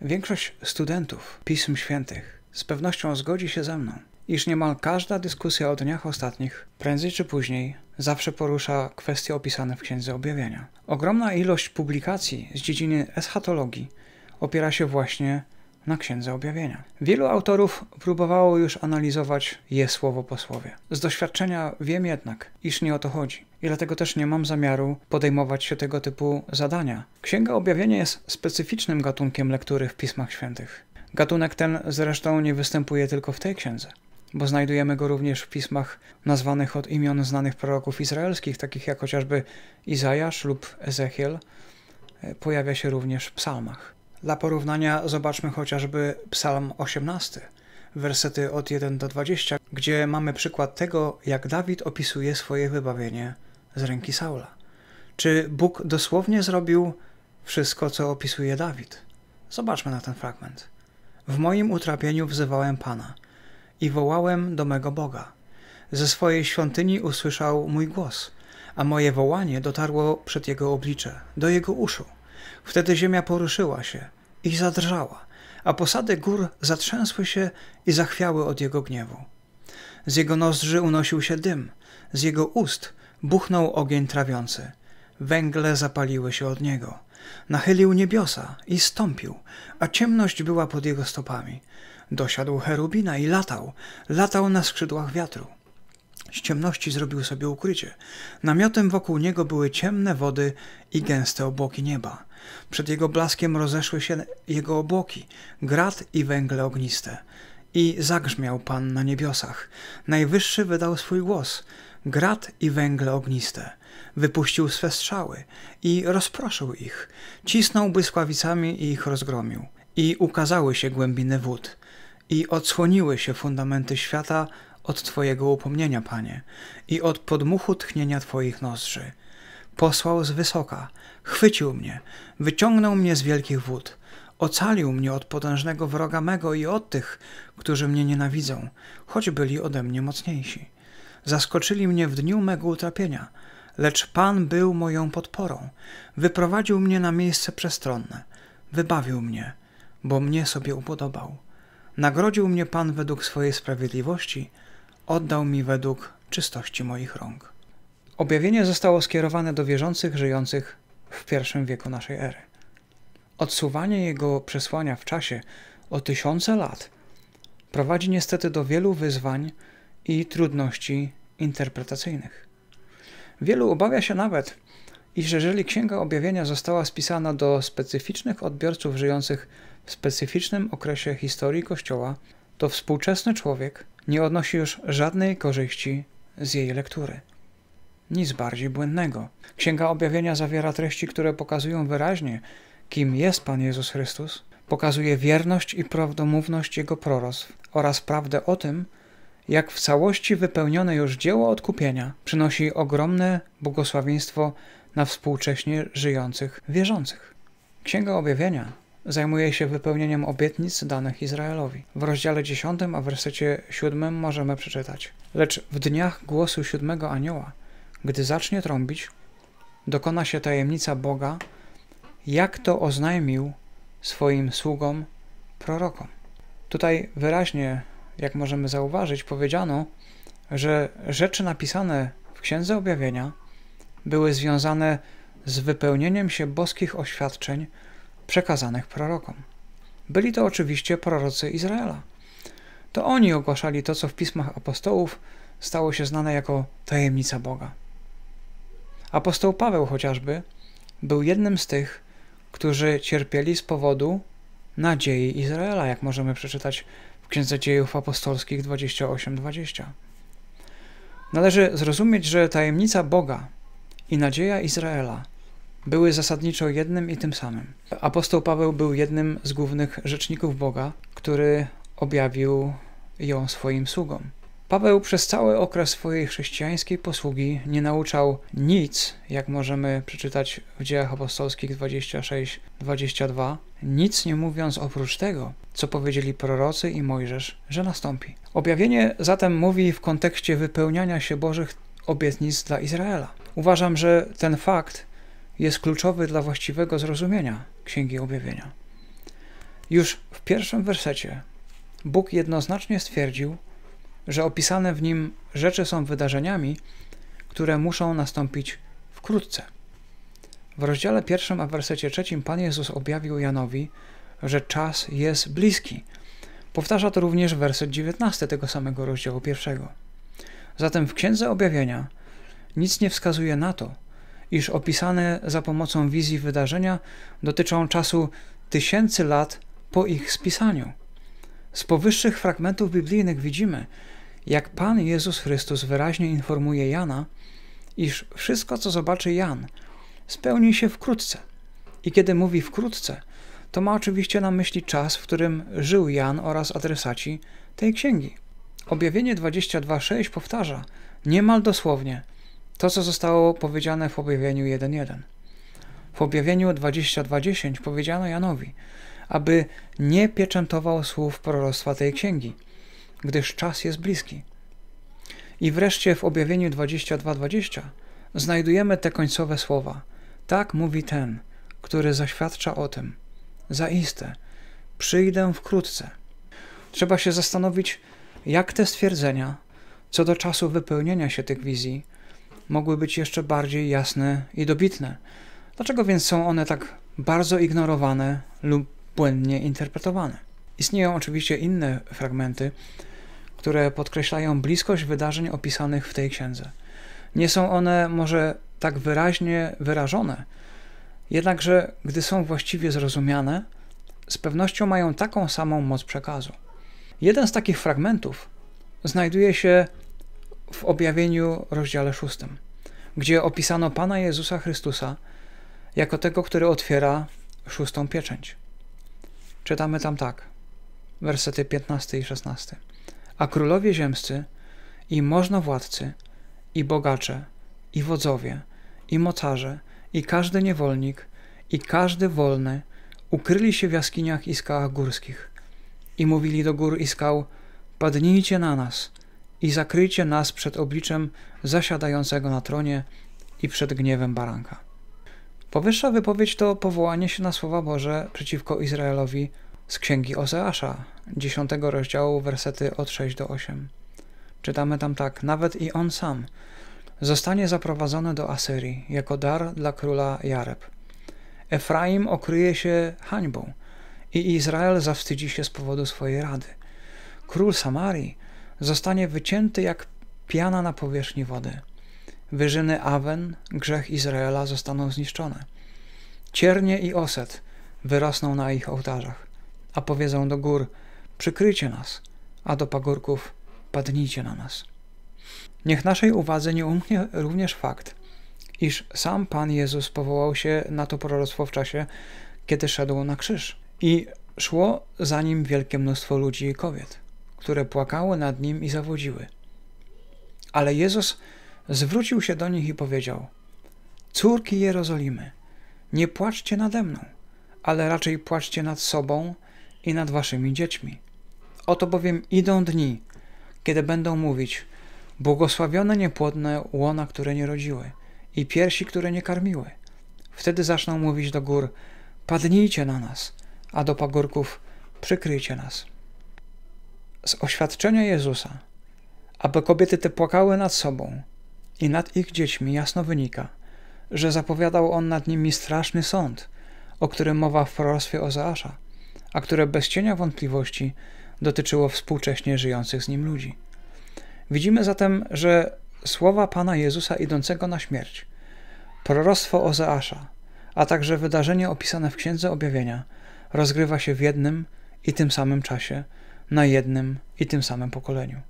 Większość studentów Pism Świętych z pewnością zgodzi się ze mną, iż niemal każda dyskusja o dniach ostatnich, prędzej czy później, zawsze porusza kwestie opisane w Księdze Objawienia. Ogromna ilość publikacji z dziedziny eschatologii opiera się właśnie na Księdze Objawienia. Wielu autorów próbowało już analizować je słowo po słowie. Z doświadczenia wiem jednak, iż nie o to chodzi i dlatego też nie mam zamiaru podejmować się tego typu zadania. Księga Objawienia jest specyficznym gatunkiem lektury w Pismach Świętych. Gatunek ten zresztą nie występuje tylko w tej księdze bo znajdujemy go również w pismach nazwanych od imion znanych proroków izraelskich, takich jak chociażby Izajasz lub Ezechiel. E, pojawia się również w psalmach. Dla porównania zobaczmy chociażby Psalm 18, wersety od 1 do 20, gdzie mamy przykład tego, jak Dawid opisuje swoje wybawienie z ręki Saula. Czy Bóg dosłownie zrobił wszystko, co opisuje Dawid? Zobaczmy na ten fragment. W moim utrapieniu wzywałem Pana i wołałem do mego Boga. Ze swojej świątyni usłyszał mój głos, a moje wołanie dotarło przed Jego oblicze, do Jego uszu. Wtedy ziemia poruszyła się i zadrżała, a posady gór zatrzęsły się i zachwiały od jego gniewu. Z jego nozdrzy unosił się dym, z jego ust buchnął ogień trawiący. Węgle zapaliły się od niego. Nachylił niebiosa i stąpił, a ciemność była pod jego stopami. Dosiadł cherubina i latał, latał na skrzydłach wiatru. Z ciemności zrobił sobie ukrycie. Namiotem wokół niego były ciemne wody i gęste obłoki nieba. Przed jego blaskiem rozeszły się jego obłoki, grat i węgle ogniste. I zagrzmiał Pan na niebiosach. Najwyższy wydał swój głos. Grat i węgle ogniste. Wypuścił swe strzały i rozproszył ich. Cisnął błyskawicami i ich rozgromił. I ukazały się głębiny wód. I odsłoniły się fundamenty świata od Twojego upomnienia, Panie, i od podmuchu tchnienia Twoich nozdrzy. Posłał z wysoka, chwycił mnie, wyciągnął mnie z wielkich wód, ocalił mnie od potężnego wroga mego i od tych, którzy mnie nienawidzą, choć byli ode mnie mocniejsi. Zaskoczyli mnie w dniu mego utrapienia, lecz Pan był moją podporą. Wyprowadził mnie na miejsce przestronne, wybawił mnie, bo mnie sobie upodobał. Nagrodził mnie Pan według swojej sprawiedliwości, oddał mi według czystości moich rąk. Objawienie zostało skierowane do wierzących żyjących w pierwszym wieku naszej ery. Odsuwanie jego przesłania w czasie o tysiące lat prowadzi niestety do wielu wyzwań i trudności interpretacyjnych. Wielu obawia się nawet, iż jeżeli Księga Objawienia została spisana do specyficznych odbiorców żyjących w specyficznym okresie historii Kościoła, to współczesny człowiek nie odnosi już żadnej korzyści z jej lektury. Nic bardziej błędnego. Księga Objawienia zawiera treści, które pokazują wyraźnie, kim jest Pan Jezus Chrystus, pokazuje wierność i prawdomówność Jego proroctw oraz prawdę o tym, jak w całości wypełnione już dzieło odkupienia przynosi ogromne błogosławieństwo na współcześnie żyjących wierzących. Księga Objawienia zajmuje się wypełnieniem obietnic danych Izraelowi. W rozdziale 10, a wersecie 7 możemy przeczytać: Lecz w dniach głosu siódmego anioła, gdy zacznie trąbić, dokona się tajemnica Boga, jak to oznajmił swoim sługom, prorokom. Tutaj wyraźnie, jak możemy zauważyć, powiedziano, że rzeczy napisane w Księdze Objawienia były związane z wypełnieniem się boskich oświadczeń przekazanych prorokom. Byli to oczywiście prorocy Izraela. To oni ogłaszali to, co w pismach apostołów stało się znane jako tajemnica Boga. Apostoł Paweł chociażby był jednym z tych, którzy cierpieli z powodu nadziei Izraela, jak możemy przeczytać w Księdze Dziejów Apostolskich 28-20. Należy zrozumieć, że tajemnica Boga i nadzieja Izraela – były zasadniczo jednym i tym samym. Apostoł Paweł był jednym z głównych rzeczników Boga, który objawił ją swoim sługom. Paweł przez cały okres swojej chrześcijańskiej posługi nie nauczał nic, jak możemy przeczytać w Dziejach Apostolskich 26-22, nic nie mówiąc oprócz tego, co powiedzieli prorocy i Mojżesz, że nastąpi. Objawienie zatem mówi w kontekście wypełniania się Bożych obietnic dla Izraela. Uważam, że ten fakt jest kluczowy dla właściwego zrozumienia Księgi Objawienia. Już w pierwszym wersecie Bóg jednoznacznie stwierdził, że opisane w nim rzeczy są wydarzeniami, które muszą nastąpić wkrótce. W rozdziale pierwszym, a w wersecie trzecim Pan Jezus objawił Janowi, że czas jest bliski. Powtarza to również werset 19 tego samego rozdziału pierwszego. Zatem w Księdze Objawienia nic nie wskazuje na to, iż opisane za pomocą wizji wydarzenia dotyczą czasu tysięcy lat po ich spisaniu. Z powyższych fragmentów biblijnych widzimy, jak Pan Jezus Chrystus wyraźnie informuje Jana, iż wszystko, co zobaczy Jan, spełni się wkrótce. I kiedy mówi wkrótce, to ma oczywiście na myśli czas, w którym żył Jan oraz adresaci tej księgi. Objawienie 22.6 powtarza niemal dosłownie – to, co zostało powiedziane w objawieniu 1.1. W objawieniu 22.10 powiedziano Janowi, aby nie pieczętował słów proroctwa tej księgi, gdyż czas jest bliski. I wreszcie w objawieniu 22.20 znajdujemy te końcowe słowa. Tak mówi ten, który zaświadcza o tym. Zaiste, przyjdę wkrótce. Trzeba się zastanowić, jak te stwierdzenia co do czasu wypełnienia się tych wizji mogły być jeszcze bardziej jasne i dobitne. Dlaczego więc są one tak bardzo ignorowane lub błędnie interpretowane? Istnieją oczywiście inne fragmenty, które podkreślają bliskość wydarzeń opisanych w tej księdze. Nie są one może tak wyraźnie wyrażone, jednakże gdy są właściwie zrozumiane, z pewnością mają taką samą moc przekazu. Jeden z takich fragmentów znajduje się w objawieniu rozdziale 6, gdzie opisano Pana Jezusa Chrystusa jako tego, który otwiera szóstą pieczęć. Czytamy tam tak, wersety 15 i 16. A królowie ziemscy i możnowładcy i bogacze i wodzowie i mocarze i każdy niewolnik i każdy wolny ukryli się w jaskiniach i skałach górskich i mówili do gór i skał, padnijcie na nas – i zakryjcie nas przed obliczem zasiadającego na tronie i przed gniewem baranka. Powyższa wypowiedź to powołanie się na słowa Boże przeciwko Izraelowi z księgi Ozeasza, 10 rozdziału, wersety od 6 do 8. Czytamy tam tak: Nawet i on sam zostanie zaprowadzony do Asyrii jako dar dla króla Jareb. Efraim okryje się hańbą i Izrael zawstydzi się z powodu swojej rady. Król Samarii zostanie wycięty jak piana na powierzchni wody. Wyżyny Awen, grzech Izraela, zostaną zniszczone. Ciernie i Oset wyrosną na ich ołtarzach, a powiedzą do gór: Przykryjcie nas, a do pagórków: Padnijcie na nas. Niech naszej uwadze nie umknie również fakt, iż sam Pan Jezus powołał się na to proroctwo w czasie, kiedy szedł na krzyż i szło za nim wielkie mnóstwo ludzi i kobiet które płakały nad nim i zawodziły. Ale Jezus zwrócił się do nich i powiedział: Córki Jerozolimy, nie płaczcie nade mną, ale raczej płaczcie nad sobą i nad waszymi dziećmi. Oto bowiem idą dni, kiedy będą mówić: Błogosławione niepłodne łona, które nie rodziły, i piersi, które nie karmiły. Wtedy zaczną mówić do gór: Padnijcie na nas, a do pagórków przykryjcie nas z oświadczenia Jezusa, aby kobiety te płakały nad sobą i nad ich dziećmi, jasno wynika, że zapowiadał on nad nimi straszny sąd, o którym mowa w proroctwie Ozeasza, a które bez cienia wątpliwości dotyczyło współcześnie żyjących z nim ludzi. Widzimy zatem, że słowa Pana Jezusa idącego na śmierć, proroctwo Ozeasza, a także wydarzenie opisane w Księdze Objawienia rozgrywa się w jednym i tym samym czasie – na jednym i tym samym pokoleniu.